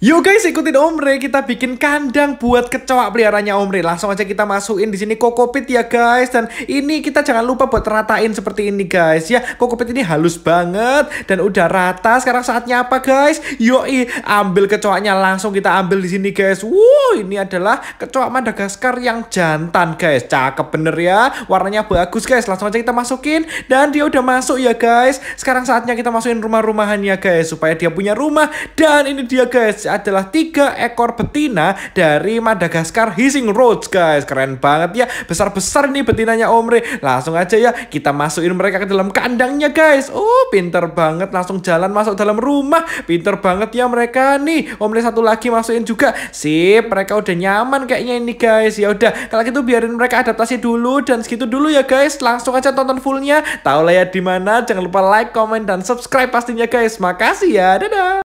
Yo guys ikutin Omre, kita bikin kandang buat kecoa peliharanya Omre. Langsung aja kita masukin di sini kokopit ya guys. Dan ini kita jangan lupa buat ratain seperti ini guys ya. Kokopit ini halus banget dan udah rata. Sekarang saatnya apa guys? yo Yoi, ambil kecoaknya langsung kita ambil di sini guys. wow ini adalah kecoa Madagaskar yang jantan guys. Cakep bener ya. Warnanya bagus guys. Langsung aja kita masukin dan dia udah masuk ya guys. Sekarang saatnya kita masukin rumah-rumahannya guys supaya dia punya rumah dan ini dia guys adalah tiga ekor betina dari Madagaskar Hissing Roads guys. Keren banget ya. Besar-besar nih betinanya Omri Langsung aja ya kita masukin mereka ke dalam kandangnya guys. Oh pinter banget langsung jalan masuk dalam rumah. Pinter banget ya mereka nih. Omri satu lagi masukin juga. Sip mereka udah nyaman kayaknya ini guys. Ya udah kalau gitu biarin mereka adaptasi dulu dan segitu dulu ya guys. Langsung aja tonton fullnya. Tahu lah ya di mana. Jangan lupa like, comment, dan subscribe pastinya guys. Makasih ya. Dadah.